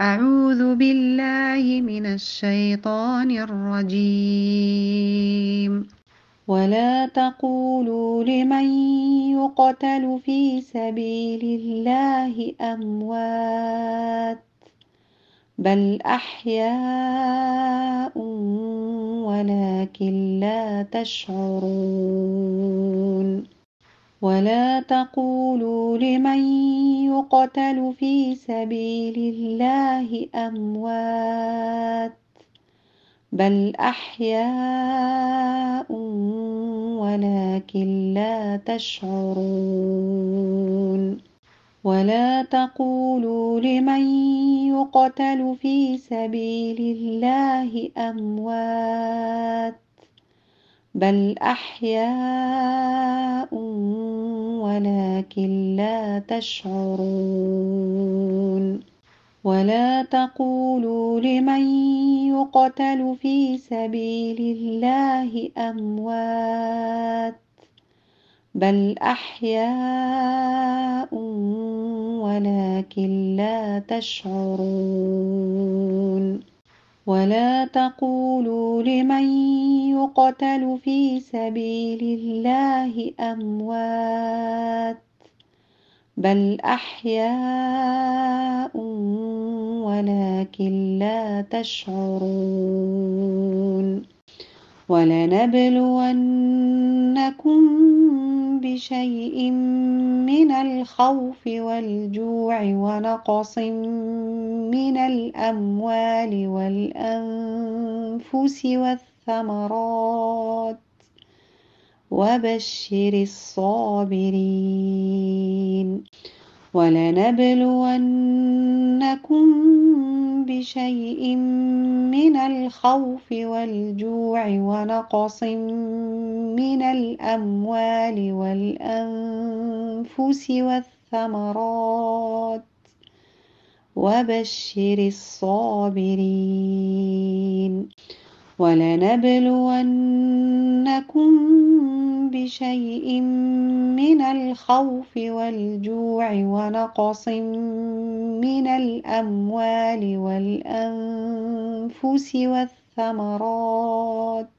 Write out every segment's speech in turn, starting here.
أعوذ بالله من الشيطان الرجيم ولا تقولوا لمن يقتل في سبيل الله أموات بل أحياء ولكن لا تشعرون ولا تقولوا لمن يقتل في سبيل الله اموات بل احياء ولكن لا تشعرون ولا تقولوا لمن يقتل في سبيل الله اموات بل أحياء ولكن لا تشعرون ولا تقولوا لمن يقتل في سبيل الله أموات بل أحياء ولكن لا تشعرون ولا تقولوا لمن يقتل في سبيل الله اموات بل احياء ولكن لا تشعرون ولنبلونكم بشيء من الخوف والجوع ونقص من الأموال والأنفس والثمرات وبشر الصابرين ولنبلونكم بشيء من الخوف والجوع ونقص من الأموال والأنفس والثمرات وبشر الصابرين ولنبلونكم بشيء من الخوف والجوع ونقص من الأموال والأنفس والثمرات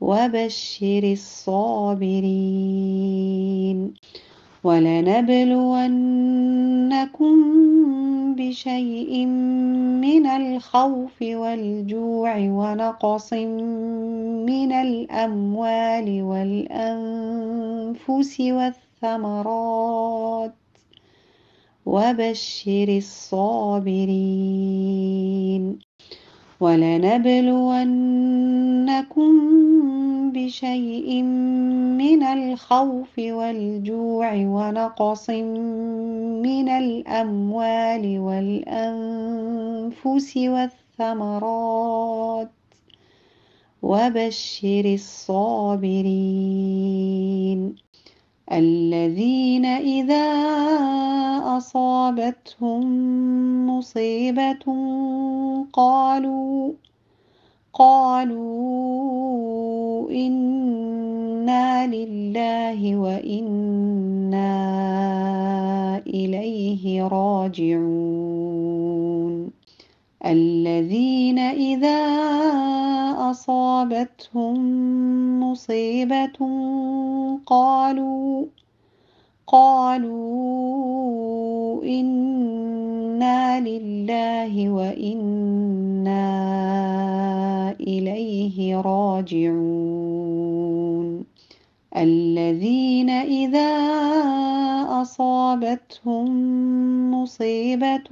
وبشر الصابرين ولنبلونكم بشيء من الخوف والجوع ونقص من الأموال والأنفس والثمرات وبشر الصابرين ولنبلونكم بشيء من الخوف والجوع ونقص من الأموال والأنفس والثمرات وبشر الصابرين الذين إذا أصابتهم مصيبة قالوا قالوا إنا لله وإنا إليه راجعون الذين إذا أصابتهم مصيبة قالوا قالوا إنا لله وإنا إليه راجعون الذين إذا أصابتهم مصيبة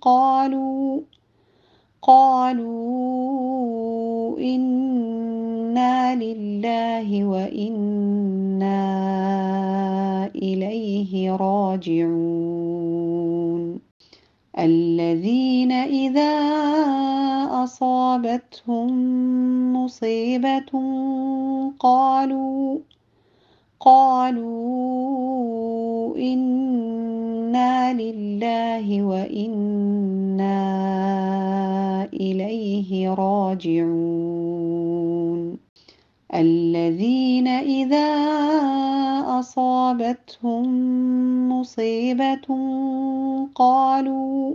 قالوا قالوا إنا لله وإنا إليه راجعون الذين إذا أصابتهم مصيبة قالوا قالوا إنا لله وإنا إليه راجعون الذين إذا أصابتهم مصيبة قالوا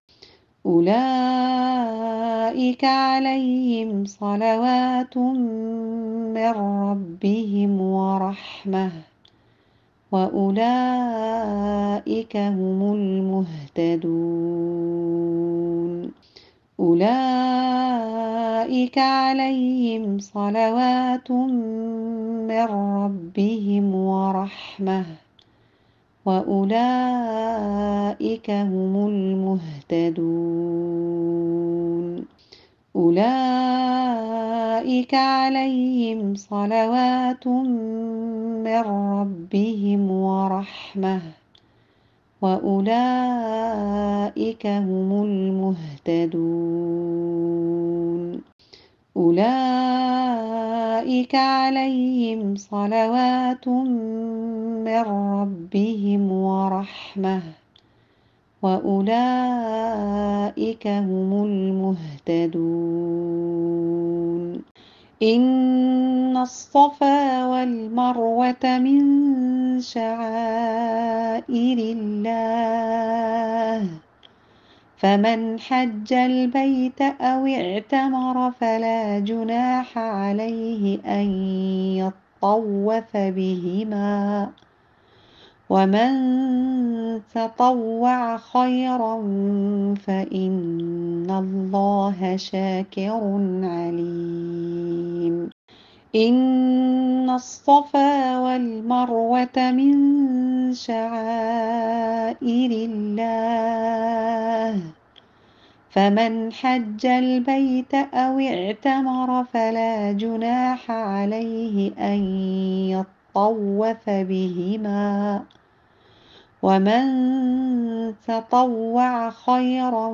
أولئك عليهم صلوات من ربهم ورحمة وأولئك هم المهتدون أولئك عليهم صلوات من ربهم ورحمه وأولئك هم المهتدون أولئك عليهم صلوات من ربهم ورحمة وأولئك هم المهتدون أولئك عليهم صلوات من ربهم ورحمة وأولئك هم المهتدون إن الصفا والمروة من شعائر الله فمن حج البيت أو اعتمر فلا جناح عليه أن يطوف بهما ومن تطوع خيرا فإن الله شاكر عليم إن الصفا والمروة من شعائر الله فمن حج البيت أو اعتمر فلا جناح عليه أن يطوف بهما ومن تطوع خيرا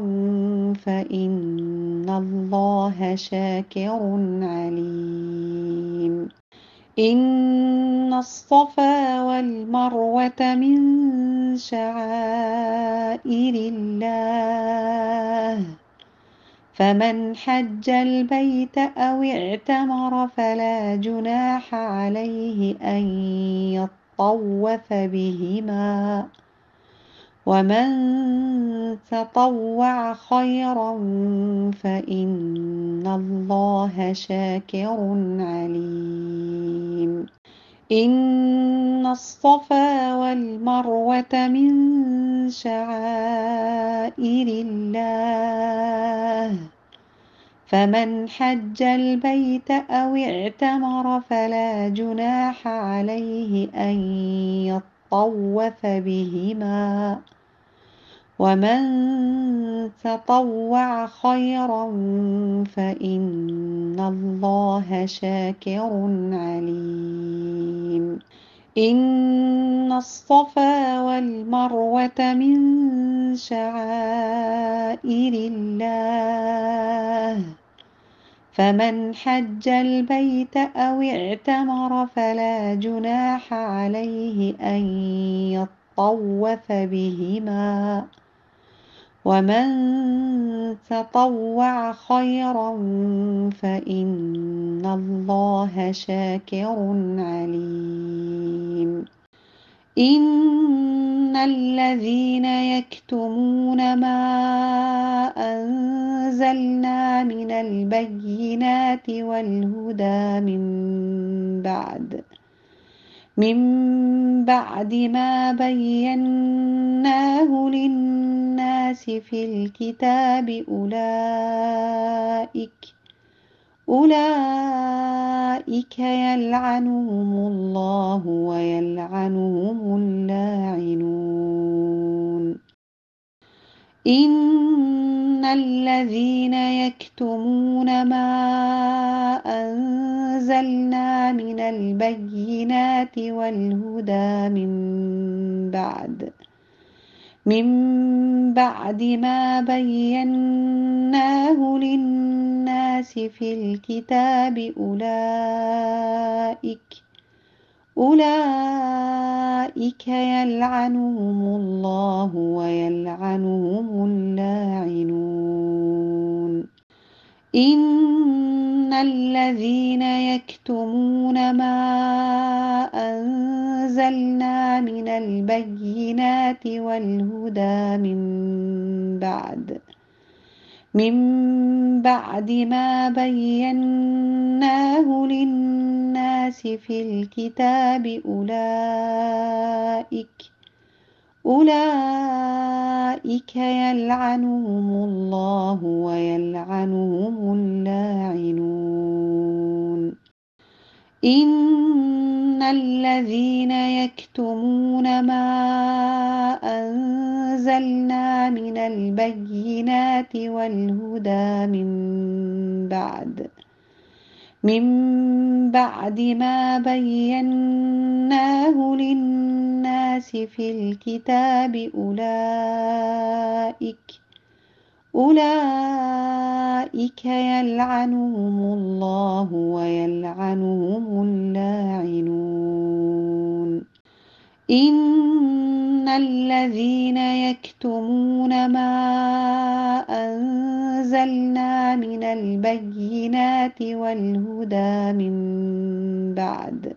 فإن الله شاكر عليم إن الصفا والمروة من شعائر الله فمن حج البيت أو اعتمر فلا جناح عليه أن يطلع طوف بهما ومن تطوع خيرا فإن الله شاكر عليم إن الصفا والمروة من شعائر الله فمن حج البيت أو اعتمر فلا جناح عليه أن يطوف بهما ومن تطوع خيرا فإن الله شاكر عليم إن الصفا والمروة من شعائر الله فمن حج البيت أو اعتمر فلا جناح عليه أن يطوف بهما ومن تطوع خيرا فإن الله شاكر عليم إن الذين يكتمون ما أنزلنا من البينات والهدى من بعد ۖ من بعد ما بيناه للناس في الكتاب أولئك أولئك يلعنهم الله ويلعنهم اللاعنون إن الذين يكتمون ما أن أنزلنا من البينات والهدى من بعد من بعد ما بيناه للناس في الكتاب أولئك أولئك يلعنهم الله ويلعنهم اللاعنون إن الذين يكتمون ما أنزلنا من البينات والهدى من بعد من بعد ما بيناه للناس في الكتاب أولئك أولئك يلعنهم الله ويلعنهم اللاعنون إن الذين يكتمون ما أنزلنا من البينات والهدى من بعد ۖ من بعد ما بيناه للناس في الكتاب أولئك أولئك يلعنهم الله ويلعنهم اللاعنون إن الذين يكتمون ما أنزلنا من البينات والهدى من بعد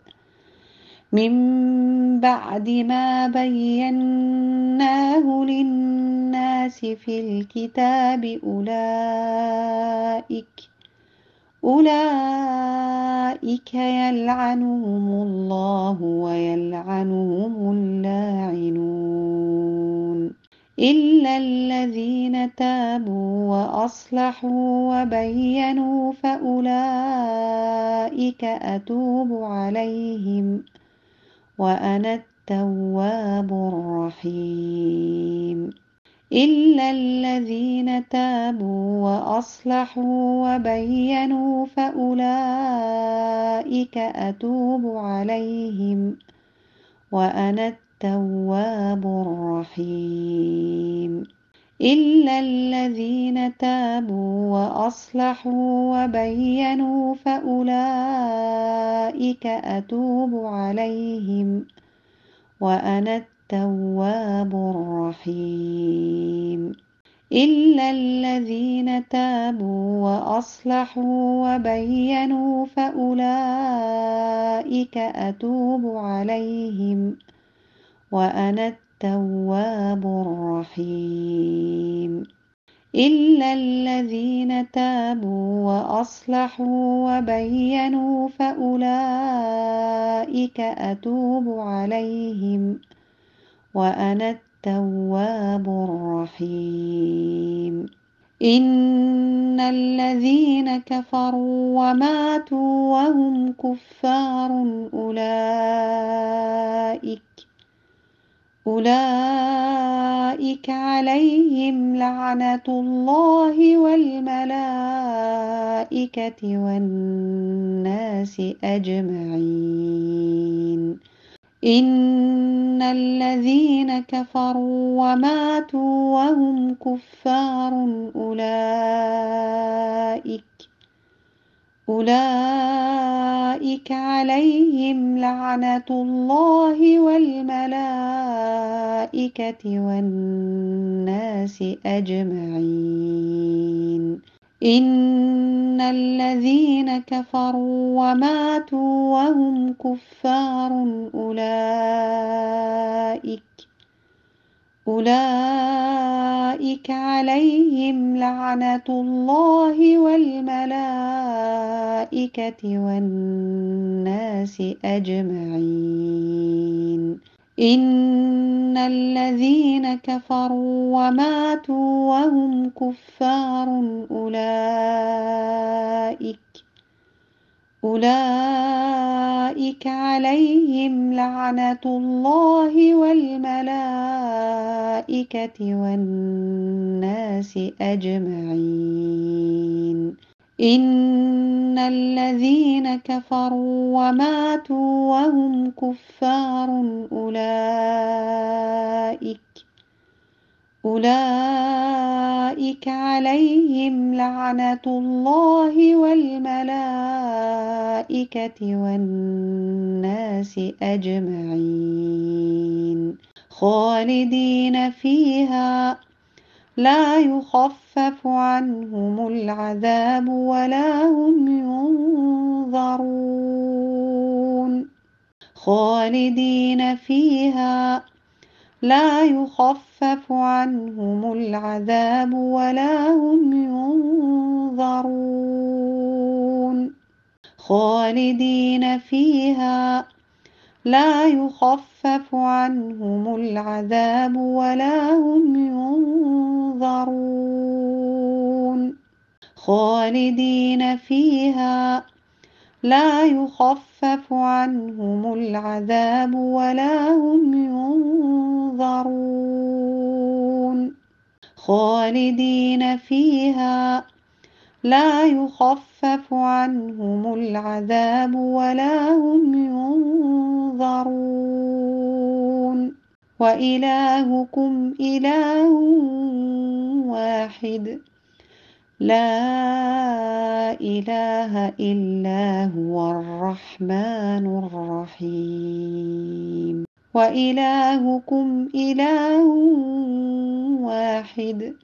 من بعد ما بيناه للناس في الكتاب أولئك أولئك يلعنهم الله ويلعنهم اللاعنون إلا الذين تابوا وأصلحوا وبينوا فأولئك أتوب عليهم وأنا التواب الرحيم إلا الذين تابوا وأصلحوا وبينوا فأولئك أتوب عليهم وأنا التواب الرحيم إلا الذين تابوا وأصلحوا وبينوا فأولئك أتوب عليهم وأنا التواب التواب الرحيم إلا الذين تابوا وأصلحوا وبينوا فأولئك أتوب عليهم وأنا التواب الرحيم إلا الذين تابوا وأصلحوا وبينوا فأولئك أتوب عليهم وأنا وأنا التواب الرحيم إن الذين كفروا وماتوا وهم كفار أولئك أولئك عليهم لعنة الله والملائكة والناس أجمعين إن الذين كفروا وماتوا وهم كفار أولئك أولئك عليهم لعنة الله والملائكة والناس أجمعين إن الذين كفروا وماتوا وهم كفار أولئك أولئك عليهم لعنة الله والملائكة والناس أجمعين إن الذين كفروا وماتوا وهم كفار أولئك أولئك عليهم لعنة الله والملائكة والناس أجمعين إن الذين كفروا وماتوا وهم كفار أولئك أولئك عليهم لعنة الله والملائكة والناس أجمعين خالدين فيها لا يخفف عنهم العذاب ولا هم ينظرون خالدين فيها لا يخفف عنهم العذاب ولا هم ينظرون خالدين فيها لا يخفف عنهم العذاب ولا هم ينظرون خالدين فيها لا يخفف عنهم العذاب ولا هم ينظرون خالدين فيها لا يخفف عنهم العذاب ولا هم ينظرون وإلهكم إله واحد لا إله إلا هو الرحمن الرحيم وإلهكم إله واحد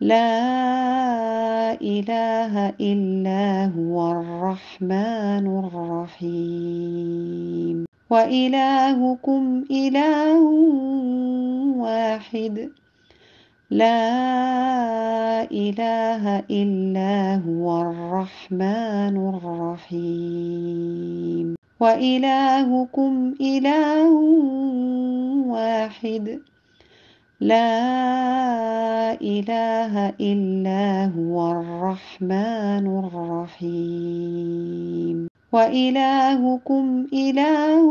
لا إله إلا هو الرحمن الرحيم وإلهكم إله واحد لا إله إلا هو الرحمن الرحيم وإلهكم إله واحد لا إله إلا هو الرحمن الرحيم وإلهكم إله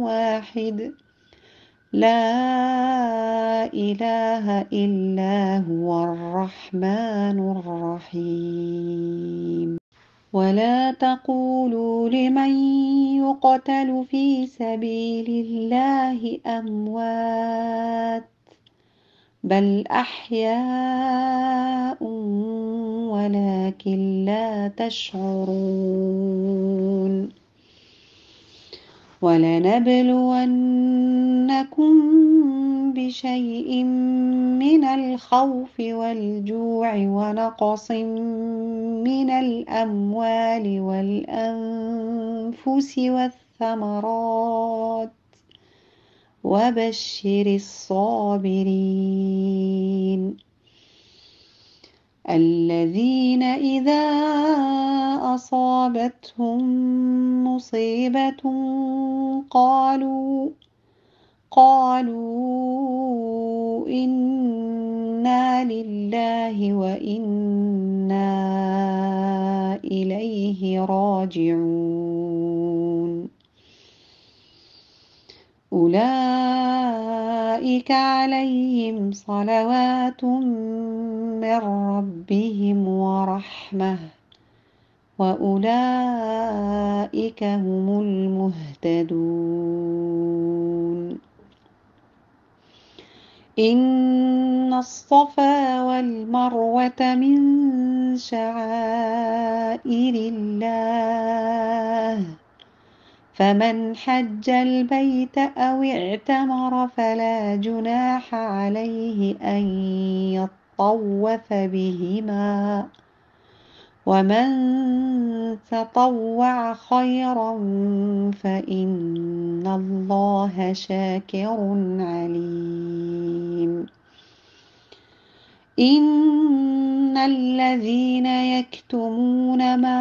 واحد لا إله إلا هو الرحمن الرحيم ولا تقولوا لمن يقتل في سبيل الله أموات بل أحياء ولكن لا تشعرون ولنبلونكم بشيء من الخوف والجوع ونقص من الأموال والأنفس والثمرات وبشر الصابرين الذين إذا أصابتهم مصيبة قالوا قالوا إنا لله وإنا إليه راجعون أولئك أولئك عليهم صلوات من ربهم ورحمة وأولئك هم المهتدون إن الصفا والمروة من شعائر الله فمن حج البيت أو اعتمر فلا جناح عليه أن يطوف بهما ومن تطوع خيرا فإن الله شاكر عليم إن الذين يكتمون ما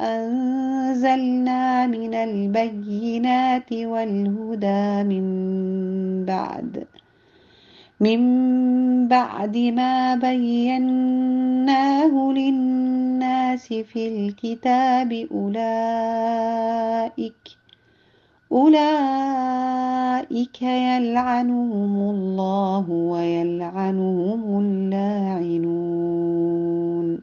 أنزلنا من البينات والهدى من بعد من بعد ما بيناه للناس في الكتاب أولئك أولئك يلعنهم الله ويلعنهم اللاعنون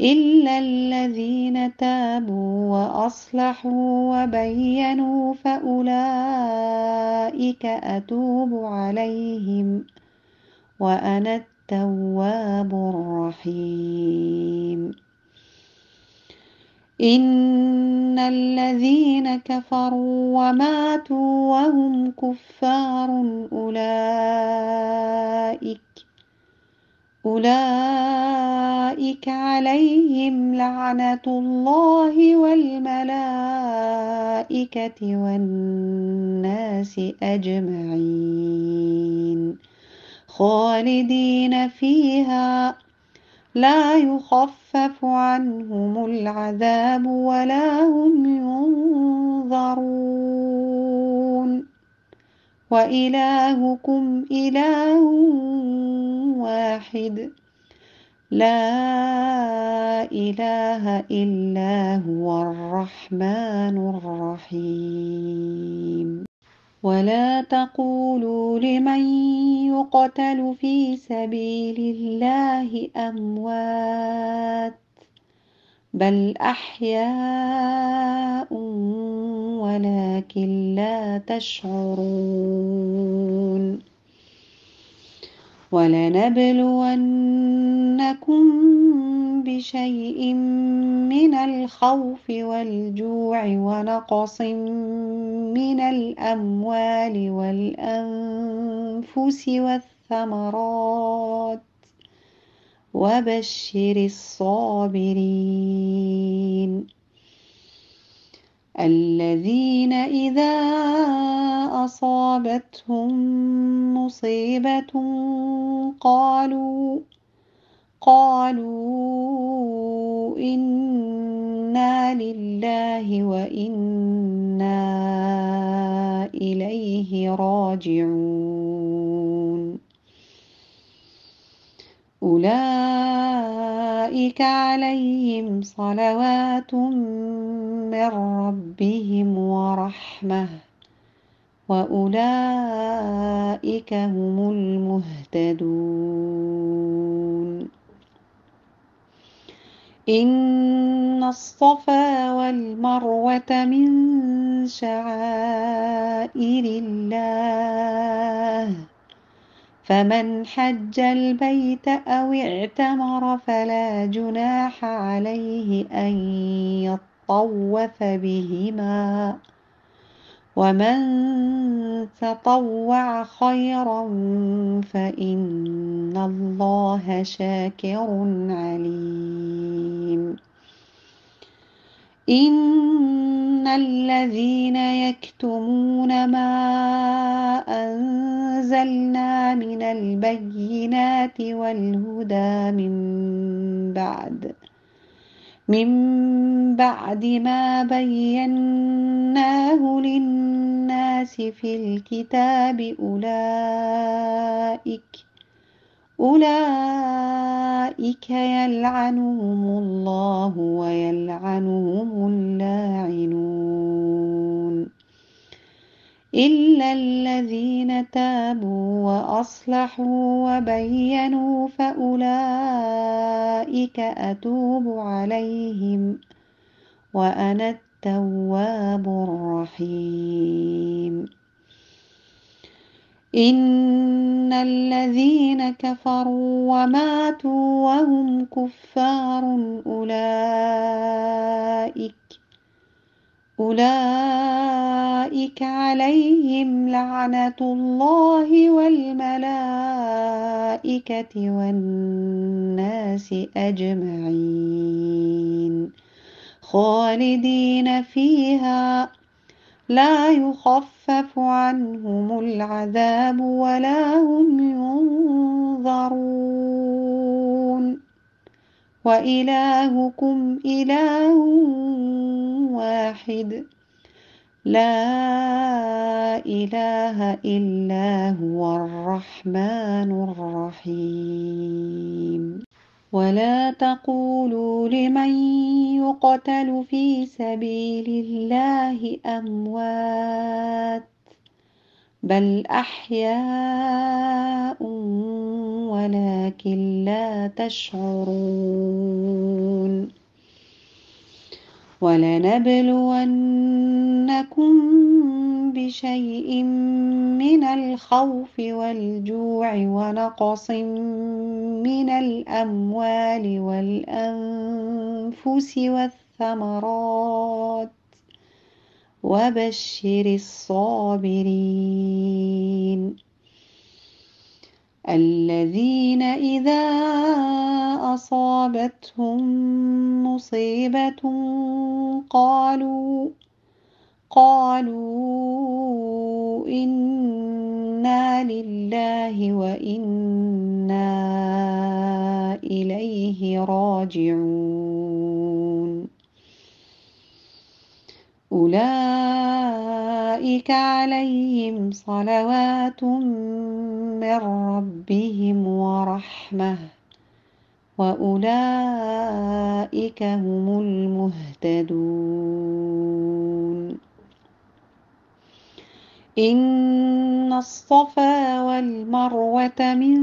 إلا الذين تابوا وأصلحوا وبينوا فأولئك أتوب عليهم وأنا التواب الرحيم إن الذين كفروا وماتوا وهم كفار أولئك أولئك عليهم لعنة الله والملائكة والناس أجمعين خالدين فيها لا يخفف عنهم العذاب ولا هم ينظرون وإلهكم إله واحد لا إله إلا هو الرحمن الرحيم ولا تقولوا لمن يقتل في سبيل الله اموات بل احياء ولكن لا تشعرون ولنبلونكم بشيء من الخوف والجوع ونقص من الأموال والأنفس والثمرات وبشر الصابرين الذين إذا أصابتهم مصيبة قالوا قالوا إنا لله وإنا إليه راجعون أولئك أولئك عليهم صلوات من ربهم ورحمة وأولئك هم المهتدون إن الصفا والمروة من شعائر الله فمن حج البيت أو اعتمر فلا جناح عليه أن يطوف بهما ومن تطوع خيرا فإن الله شاكر عليم إن الذين يكتمون ما أنزلنا من البينات والهدى من بعد من بعد ما بيناه للناس في الكتاب أولئك أولئك يلعنهم الله ويلعنهم اللاعنون إلا الذين تابوا وأصلحوا وبينوا فأولئك أتوب عليهم وأنا التواب الرحيم إن الذين كفروا وماتوا وهم كفار أولئك أولئك عليهم لعنة الله والملائكة والناس أجمعين خالدين فيها لا يخفف عنهم العذاب ولا هم ينظرون وإلهكم إله واحد لا إله إلا هو الرحمن الرحيم ولا تقولوا لمن يقتل في سبيل الله اموات بل احياء ولكن لا تشعرون ولنبلونكم بشيء من الخوف والجوع ونقص من الأموال والأنفس والثمرات وبشر الصابرين الذين إذا أصابتهم مصيبة قالوا قالوا إنا لله وإنا إليه راجعون أولئك أولئك عليهم صلوات من ربهم ورحمة وأولئك هم المهتدون إن الصفا والمروة من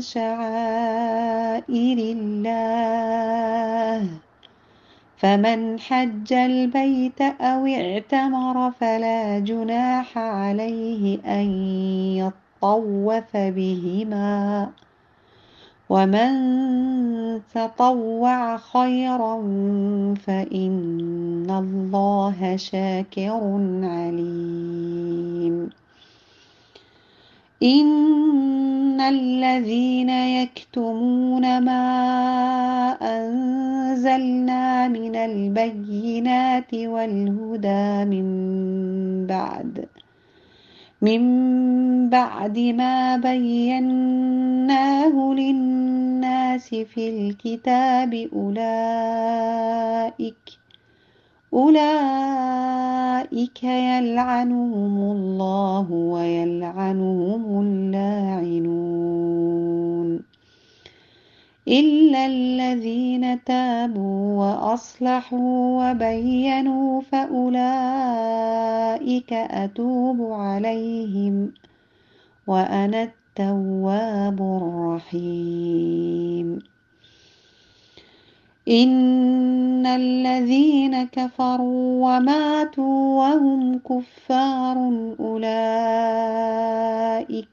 شعائر الله فمن حج البيت أو اعتمر فلا جناح عليه أن يطوف بهما ومن تطوع خيرا فإن الله شاكر عليم إن الذين يكتمون ما أنزلنا من البينات والهدى من بعد من بعد ما بيناه للناس في الكتاب أولئك أولئك أولئك يلعنهم الله ويلعنهم اللاعنون إلا الذين تابوا وأصلحوا وبينوا فأولئك أتوب عليهم وأنا التواب الرحيم إن الذين كفروا وماتوا وهم كفار أولئك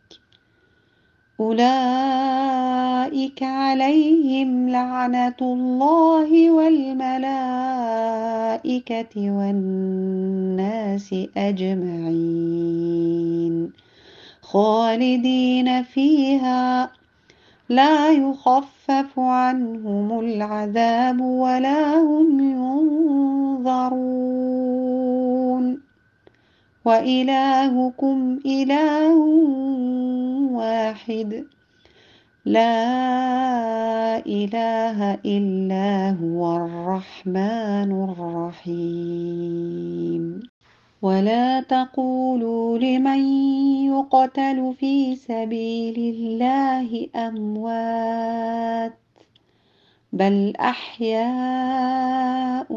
أولئك عليهم لعنة الله والملائكة والناس أجمعين خالدين فيها لا يخفف عنهم العذاب ولا هم ينظرون وإلهكم إله واحد لا إله إلا هو الرحمن الرحيم ولا تقولوا لمن يقتل في سبيل الله اموات بل احياء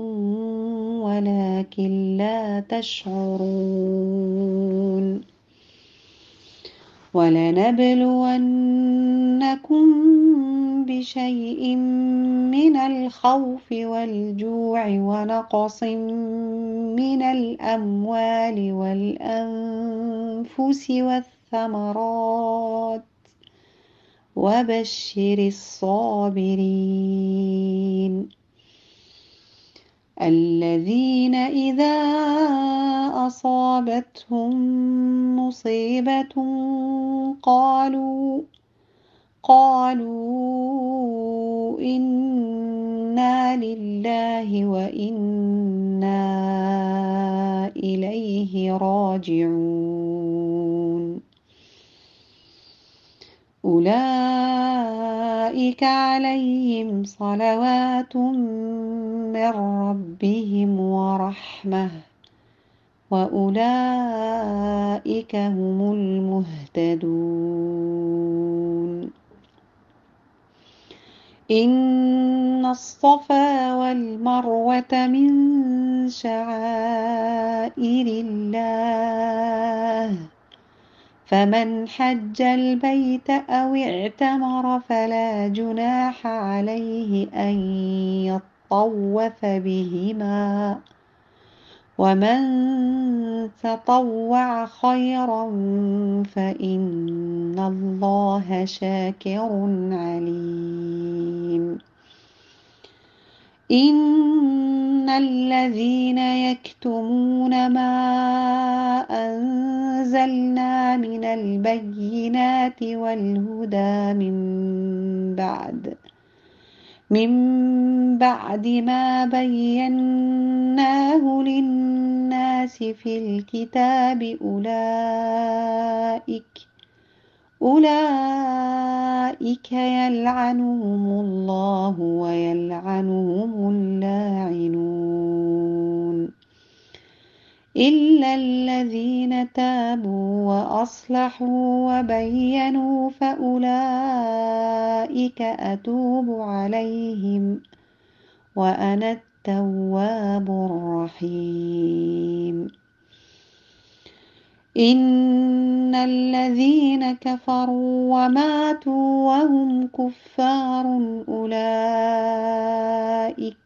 ولكن لا تشعرون ولنبلونكم بشيء من الخوف والجوع ونقص من الأموال والأنفس والثمرات وبشر الصابرين الذين إذا أصابتهم مصيبة قالوا قالوا إنا لله وإنا إليه راجعون أولئك عليهم صلوات من ربهم ورحمة وأولئك هم المهتدون إن الصفا والمروة من شعائر الله فمن حج البيت أو اعتمر فلا جناح عليه أن يطوف بهما ومن تطوع خيرا فإن الله شاكر عليم إن الذين يكتمون ما أنزلنا من البينات والهدى من بعد من بعد ما بيناه للناس في الكتاب أولئك أولئك يلعنهم الله ويلعنهم اللاعنون إلا الذين تابوا وأصلحوا وبينوا فأولئك أتوب عليهم وأنا التواب الرحيم إن الذين كفروا وماتوا وهم كفار أولئك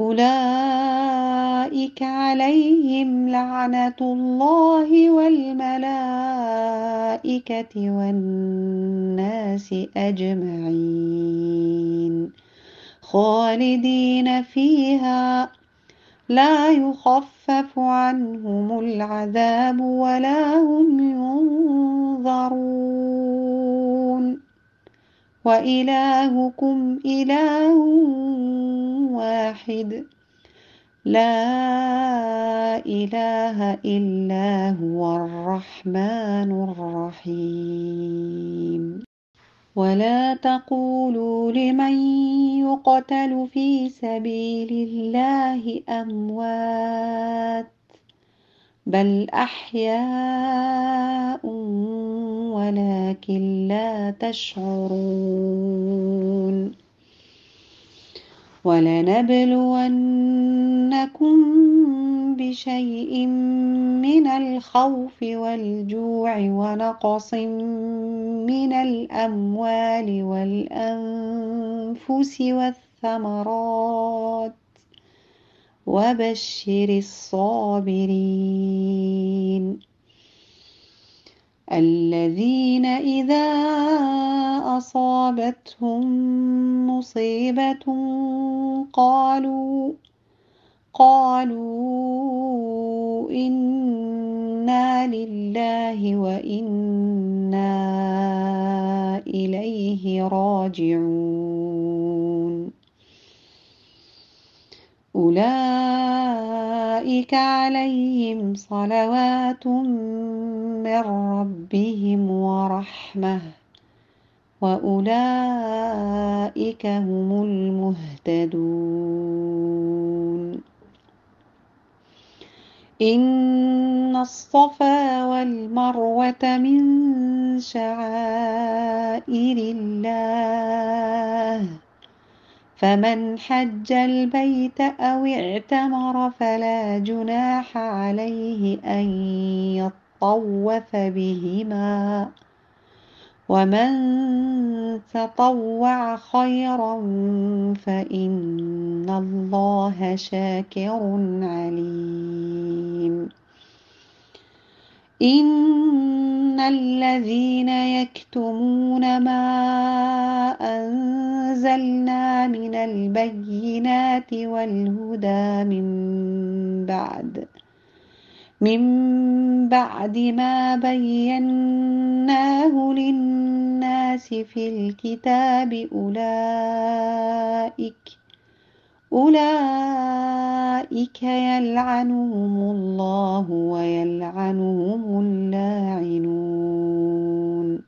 أولئك عليهم لعنة الله والملائكة والناس أجمعين خالدين فيها لا يخفف عنهم العذاب ولا هم ينظرون وإلهكم إله واحد لا إله إلا هو الرحمن الرحيم ولا تقولوا لمن يقتل في سبيل الله اموات بل احياء ولكن لا تشعرون ولنبلونكم بشيء من الخوف والجوع ونقص من الأموال والأنفس والثمرات وبشر الصابرين الذين إذا أصابتهم مصيبة قالوا قالوا إنا لله وإنا إليه راجعون أولئك عليهم صلوات من ربهم ورحمة وأولئك هم المهتدون إن الصفا والمروة من شعائر الله فمن حج البيت أو اعتمر فلا جناح عليه أن يطوف بهما ومن تطوع خيرا فإن الله شاكر عليم إن الذين يكتمون ما أنزلنا من البينات والهدى من بعد من بعد ما بيناه للناس في الكتاب أولئك أولئك يلعنهم الله ويلعنهم اللاعنون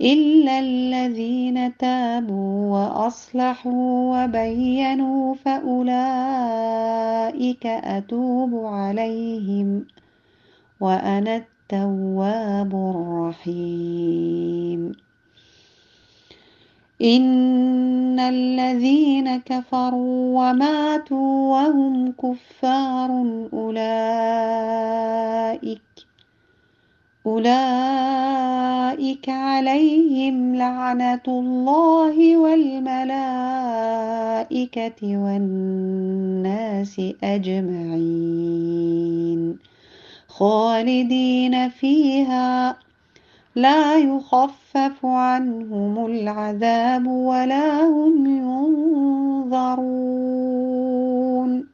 إلا الذين تابوا وأصلحوا وبينوا فأولئك أتوب عليهم وأنا التواب الرحيم إن الذين كفروا وماتوا وهم كفار أولئك أولئك عليهم لعنة الله والملائكة والناس أجمعين خالدين فيها لا يخفف عنهم العذاب ولا هم ينظرون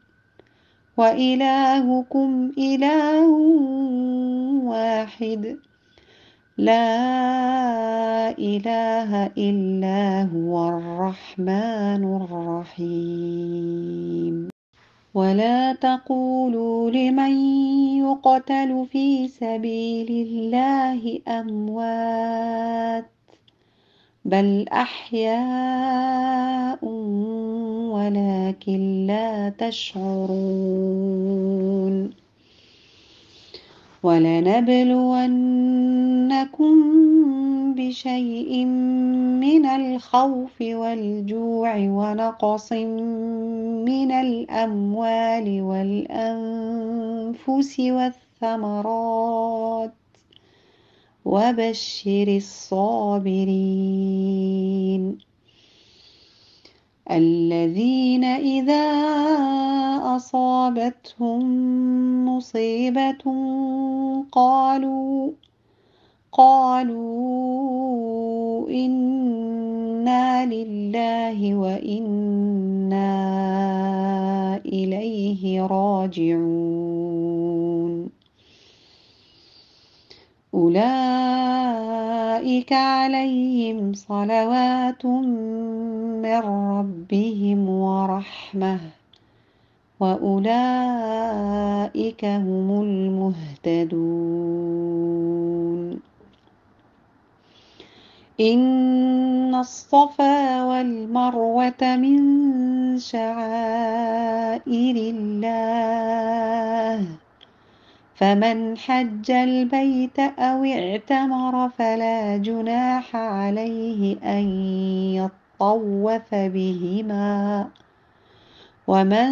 وإلهكم إله واحد لا إله إلا هو الرحمن الرحيم ولا تقولوا لمن يقتل في سبيل الله أموات بل أحياء ولكن لا تشعرون ولنبلونكم بشيء من الخوف والجوع ونقص من الأموال والأنفس والثمرات وبشر الصابرين الذين إذا أصابتهم مصيبة قالوا قالوا إنا لله وإنا إليه راجعون أولئك عليهم صلوات من ربهم ورحمة وأولئك هم المهتدون إن الصفا والمروة من شعائر الله فمن حج البيت أو اعتمر فلا جناح عليه أن يطوف بهما ومن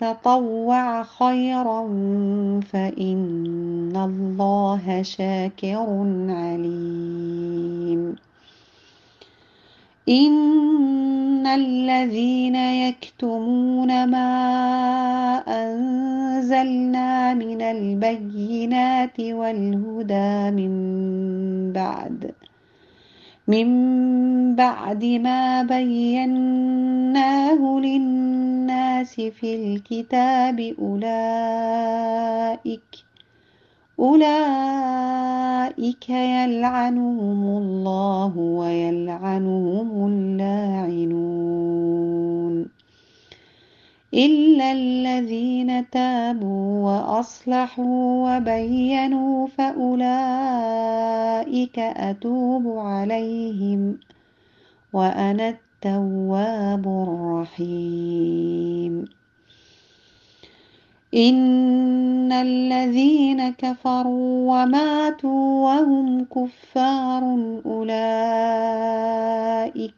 تطوع خيرا فإن الله شاكر عليم إن الذين يكتمون ما أنزلنا من البينات والهدى من بعد من بعد ما بيناه للناس في الكتاب أولئك أولئك يلعنهم الله ويلعنهم اللاعنون إلا الذين تابوا وأصلحوا وبينوا فأولئك أتوب عليهم وأنا التواب الرحيم إن الذين كفروا وماتوا وهم كفار أولئك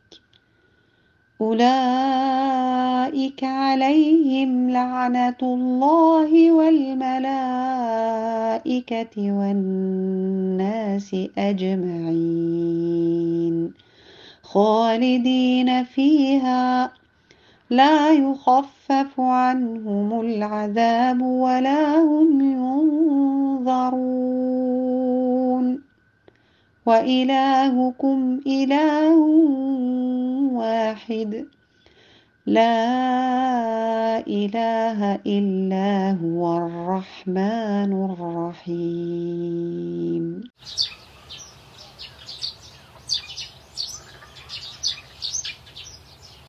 أولئك عليهم لعنة الله والملائكة والناس أجمعين خالدين فيها لا يخفف عنهم العذاب ولا هم ينظرون وإلهكم إله واحد لا إله إلا هو الرحمن الرحيم